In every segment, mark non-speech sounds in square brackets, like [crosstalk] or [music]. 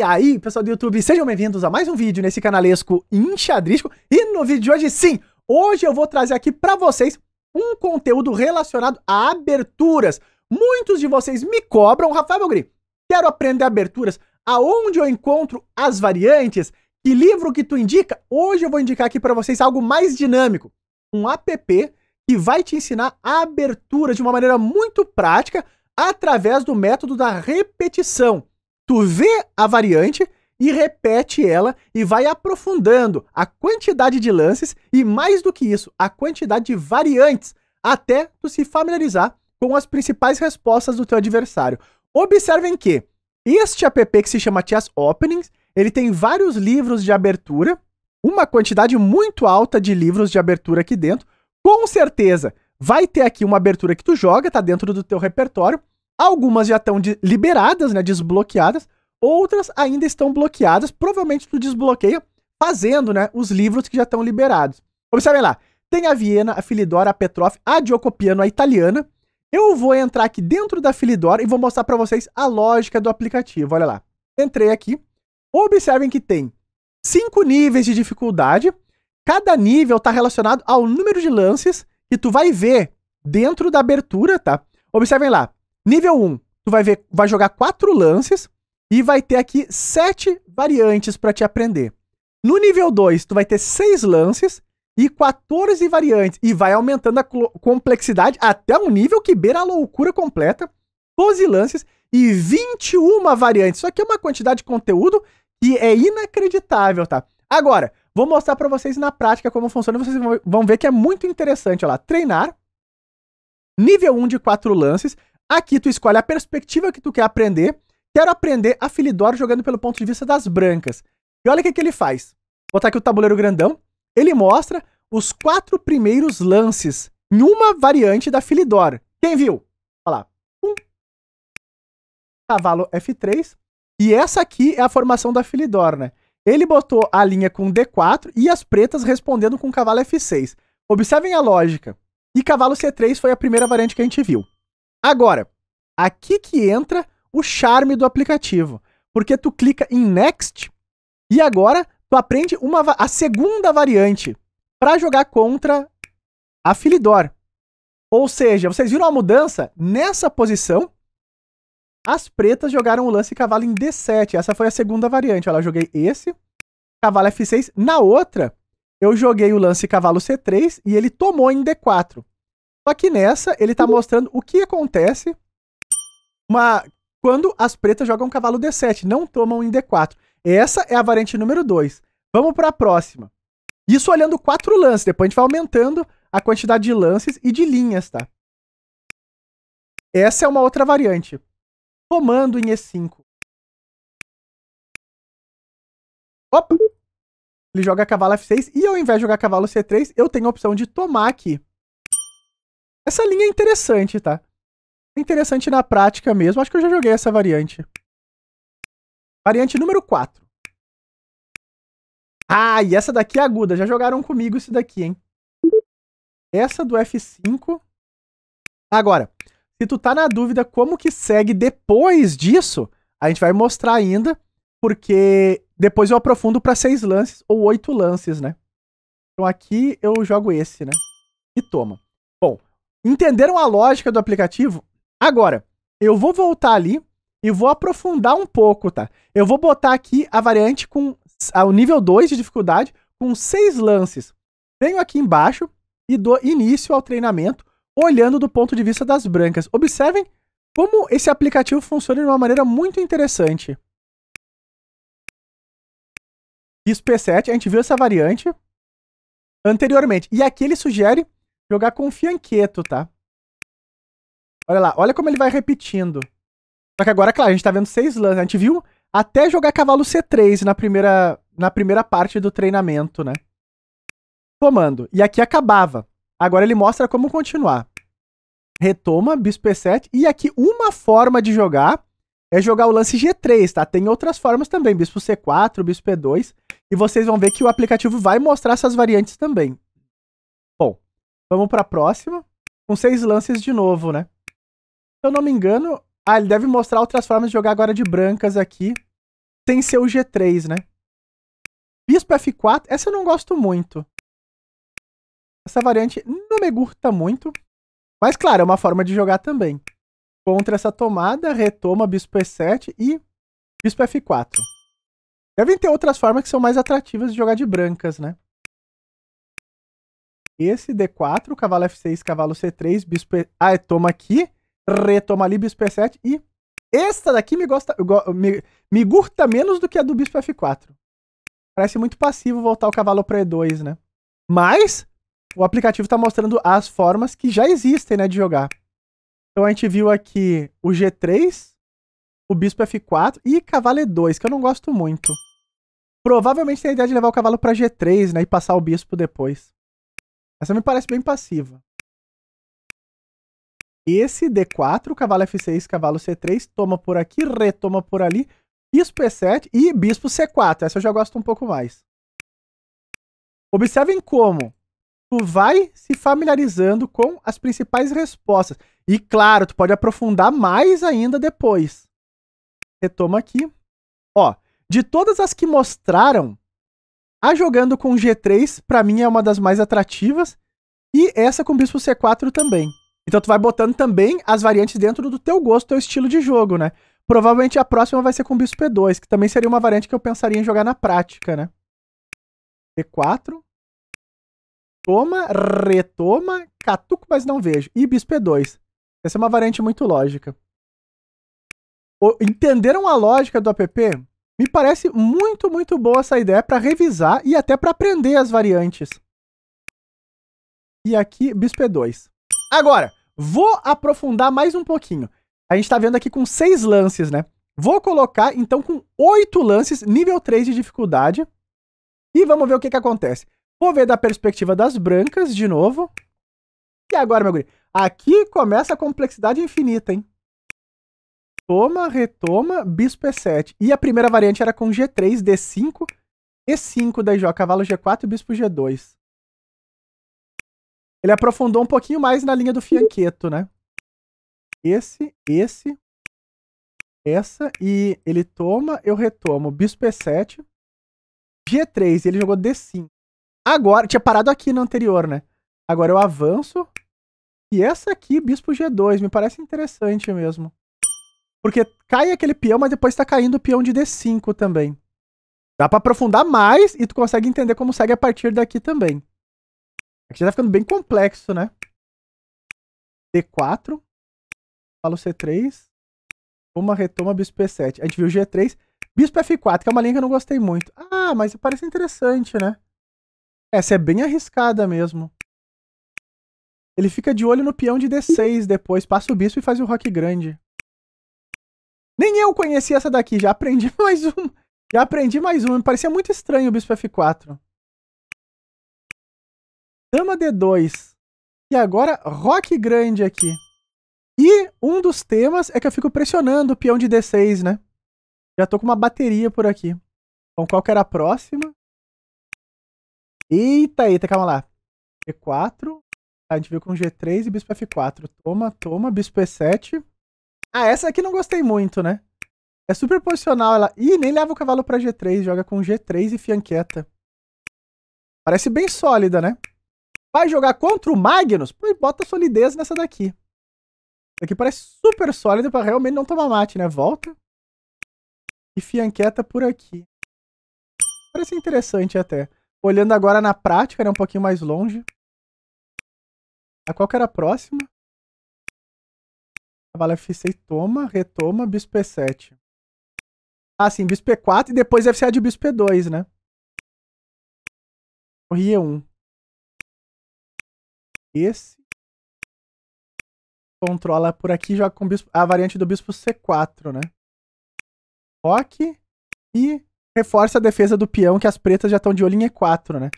E aí, pessoal do YouTube, sejam bem-vindos a mais um vídeo nesse canalesco enxadrístico. E no vídeo de hoje, sim, hoje eu vou trazer aqui para vocês um conteúdo relacionado a aberturas. Muitos de vocês me cobram, Rafael Belgri, quero aprender aberturas. Aonde eu encontro as variantes? Que livro que tu indica? Hoje eu vou indicar aqui para vocês algo mais dinâmico. Um app que vai te ensinar a abertura de uma maneira muito prática através do método da repetição tu vê a variante e repete ela e vai aprofundando a quantidade de lances e mais do que isso, a quantidade de variantes até tu se familiarizar com as principais respostas do teu adversário. Observem que este app que se chama Chess Openings, ele tem vários livros de abertura, uma quantidade muito alta de livros de abertura aqui dentro. Com certeza, vai ter aqui uma abertura que tu joga, tá dentro do teu repertório, Algumas já estão liberadas, né, desbloqueadas, outras ainda estão bloqueadas. Provavelmente tu desbloqueia fazendo, né, os livros que já estão liberados. Observem lá, tem a Viena, a Filidora, a Petrov, a Diocopiano, a italiana. Eu vou entrar aqui dentro da Filidora e vou mostrar para vocês a lógica do aplicativo. Olha lá. Entrei aqui. Observem que tem cinco níveis de dificuldade. Cada nível está relacionado ao número de lances que tu vai ver dentro da abertura, tá? Observem lá. Nível 1, tu vai ver, vai jogar quatro lances e vai ter aqui sete variantes para te aprender. No nível 2, tu vai ter seis lances e 14 variantes e vai aumentando a complexidade até um nível que beira a loucura completa. 12 lances e 21 variantes. Isso aqui é uma quantidade de conteúdo que é inacreditável, tá? Agora, vou mostrar para vocês na prática como funciona, vocês vão ver que é muito interessante, lá, treinar nível 1 de 4 lances Aqui tu escolhe a perspectiva que tu quer aprender. Quero aprender a Filidor jogando pelo ponto de vista das brancas. E olha o que, que ele faz. Vou botar aqui o tabuleiro grandão. Ele mostra os quatro primeiros lances em uma variante da Filidor. Quem viu? Olha lá. Um. Cavalo F3. E essa aqui é a formação da Filidor, né? Ele botou a linha com D4 e as pretas respondendo com cavalo F6. Observem a lógica. E cavalo C3 foi a primeira variante que a gente viu. Agora, aqui que entra o charme do aplicativo, porque tu clica em Next e agora tu aprende uma, a segunda variante para jogar contra a Filidor. Ou seja, vocês viram a mudança? Nessa posição, as pretas jogaram o lance cavalo em D7. Essa foi a segunda variante. Olha, eu joguei esse, cavalo F6. Na outra, eu joguei o lance cavalo C3 e ele tomou em D4. Só que nessa, ele tá mostrando o que acontece uma, quando as pretas jogam cavalo D7, não tomam em D4. Essa é a variante número 2. Vamos para a próxima. Isso olhando quatro lances, depois a gente vai aumentando a quantidade de lances e de linhas, tá? Essa é uma outra variante. Comando em E5. Opa! Ele joga cavalo F6 e ao invés de jogar cavalo C3, eu tenho a opção de tomar aqui. Essa linha é interessante, tá? É interessante na prática mesmo. Acho que eu já joguei essa variante. Variante número 4. Ah, e essa daqui é aguda. Já jogaram comigo isso daqui, hein? Essa do F5. Agora, se tu tá na dúvida como que segue depois disso, a gente vai mostrar ainda, porque depois eu aprofundo para seis lances ou oito lances, né? Então aqui eu jogo esse, né? E toma. Bom, Entenderam a lógica do aplicativo? Agora, eu vou voltar ali e vou aprofundar um pouco, tá? Eu vou botar aqui a variante com o nível 2 de dificuldade com seis lances. Venho aqui embaixo e dou início ao treinamento olhando do ponto de vista das brancas. Observem como esse aplicativo funciona de uma maneira muito interessante. Isso P7, a gente viu essa variante anteriormente. E aqui ele sugere Jogar com o Fianqueto, tá? Olha lá, olha como ele vai repetindo. Só que agora, claro, a gente tá vendo seis lances. Né? A gente viu até jogar cavalo C3 na primeira, na primeira parte do treinamento, né? Tomando. E aqui acabava. Agora ele mostra como continuar. Retoma, bispo E7. E aqui uma forma de jogar é jogar o lance G3, tá? Tem outras formas também, bispo C4, bispo E2. E vocês vão ver que o aplicativo vai mostrar essas variantes também. Vamos pra próxima. Com seis lances de novo, né? Se eu não me engano... Ah, ele deve mostrar outras formas de jogar agora de brancas aqui. Sem ser o G3, né? Bispo F4. Essa eu não gosto muito. Essa variante não me gusta muito. Mas, claro, é uma forma de jogar também. Contra essa tomada, retoma Bispo E7 e Bispo F4. Devem ter outras formas que são mais atrativas de jogar de brancas, né? Esse D4, cavalo F6, cavalo C3, bispo E... Ah, é, toma aqui, retoma ali, bispo E7 e... Esta daqui me gosta... Me, me gurta menos do que a do bispo F4. Parece muito passivo voltar o cavalo para E2, né? Mas o aplicativo está mostrando as formas que já existem, né, de jogar. Então a gente viu aqui o G3, o bispo F4 e cavalo E2, que eu não gosto muito. Provavelmente tem a ideia de levar o cavalo para G3, né, e passar o bispo depois. Essa me parece bem passiva. Esse D4, cavalo F6, cavalo C3, toma por aqui, retoma por ali, bispo E7 e bispo C4. Essa eu já gosto um pouco mais. Observem como tu vai se familiarizando com as principais respostas. E claro, tu pode aprofundar mais ainda depois. Retoma aqui. Ó, de todas as que mostraram, a jogando com G3, para mim, é uma das mais atrativas. E essa com Bispo C4 também. Então tu vai botando também as variantes dentro do teu gosto, teu estilo de jogo, né? Provavelmente a próxima vai ser com Bispo P2, que também seria uma variante que eu pensaria em jogar na prática, né? E 4 Toma, retoma, catuco, mas não vejo. E Bispo P2. Essa é uma variante muito lógica. Entenderam a lógica do app? Me parece muito, muito boa essa ideia para revisar e até para aprender as variantes. E aqui, bispo E2. Agora, vou aprofundar mais um pouquinho. A gente está vendo aqui com seis lances, né? Vou colocar, então, com oito lances, nível 3 de dificuldade. E vamos ver o que, que acontece. Vou ver da perspectiva das brancas, de novo. E agora, meu guri? Aqui começa a complexidade infinita, hein? retoma, retoma, bispo é E7. E a primeira variante era com G3, D5, E5 daí cavalo G4 e bispo G2. Ele aprofundou um pouquinho mais na linha do fianqueto, né? Esse, esse, essa, e ele toma, eu retomo, bispo é E7, G3, ele jogou D5. Agora, tinha parado aqui no anterior, né? Agora eu avanço, e essa aqui, bispo G2, me parece interessante mesmo. Porque cai aquele peão, mas depois tá caindo o peão de D5 também. Dá pra aprofundar mais e tu consegue entender como segue a partir daqui também. Aqui já tá ficando bem complexo, né? D4. Falo C3. Uma retoma, bispo E7. A gente viu G3. Bispo F4, que é uma linha que eu não gostei muito. Ah, mas parece interessante, né? Essa é bem arriscada mesmo. Ele fica de olho no peão de D6 depois, passa o bispo e faz o rock grande. Nem eu conhecia essa daqui, já aprendi [laughs] mais um. Já aprendi mais um. Me parecia muito estranho o bispo F4. Dama D2. E agora, rock grande aqui. E um dos temas é que eu fico pressionando o peão de D6, né? Já tô com uma bateria por aqui. Então, qual que era a próxima? Eita, eita, calma lá. E4. a gente viu com G3 e bispo F4. Toma, toma, bispo E7. Ah, essa aqui não gostei muito, né? É super posicional. Ela... Ih, nem leva o cavalo pra G3. Joga com G3 e fianqueta. Parece bem sólida, né? Vai jogar contra o Magnus? Pô, bota solidez nessa daqui. Essa daqui parece super sólida pra realmente não tomar mate, né? Volta. E fianqueta por aqui. Parece interessante até. Olhando agora na prática, né? Um pouquinho mais longe. A ah, qual que era a próxima? Cavalo F6 toma, retoma, bispo E7. Ah, sim, bispo E4 e depois deve ser a de bispo E2, né? Torre E1. Esse. Controla por aqui, e joga com bispo, a variante do bispo C4, né? Roque. E reforça a defesa do peão, que as pretas já estão de olho em E4, né?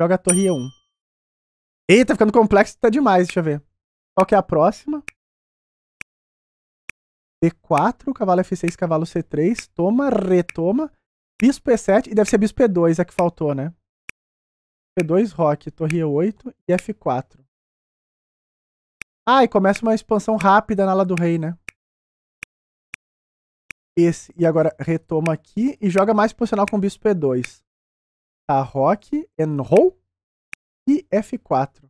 Joga a torre E1. Eita, ficando complexo, tá demais, deixa eu ver. Qual que é a próxima? D4, cavalo F6, cavalo C3, toma, retoma, bispo E7 e deve ser bispo E2, é que faltou, né? P2, rock, torre E8 e F4. Ah, e começa uma expansão rápida na ala do rei, né? Esse, e agora retoma aqui e joga mais posicional com bispo E2. Tá, rock, enroll e F4.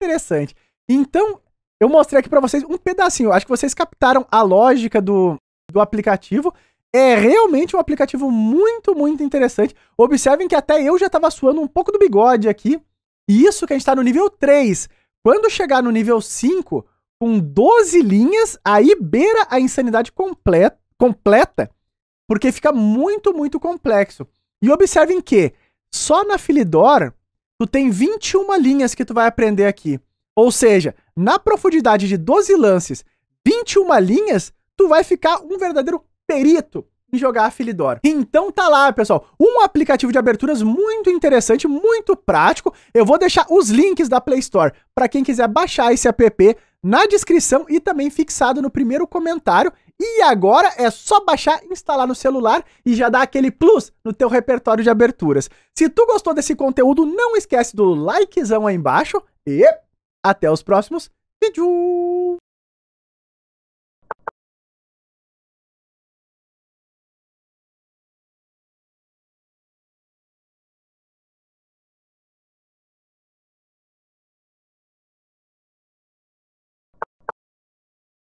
Interessante. Então, eu mostrei aqui para vocês um pedacinho. Acho que vocês captaram a lógica do, do aplicativo. É realmente um aplicativo muito, muito interessante. Observem que até eu já estava suando um pouco do bigode aqui. E isso que a gente está no nível 3. Quando chegar no nível 5, com 12 linhas, aí beira a insanidade completa, completa porque fica muito, muito complexo. E observem que só na Filidor, tu tem 21 linhas que tu vai aprender aqui. Ou seja, na profundidade de 12 lances, 21 linhas, tu vai ficar um verdadeiro perito em jogar a Philidor. Então tá lá, pessoal, um aplicativo de aberturas muito interessante, muito prático. Eu vou deixar os links da Play Store para quem quiser baixar esse app na descrição e também fixado no primeiro comentário. E agora é só baixar, instalar no celular e já dá aquele plus no teu repertório de aberturas. Se tu gostou desse conteúdo, não esquece do likezão aí embaixo e até os próximos vídeos!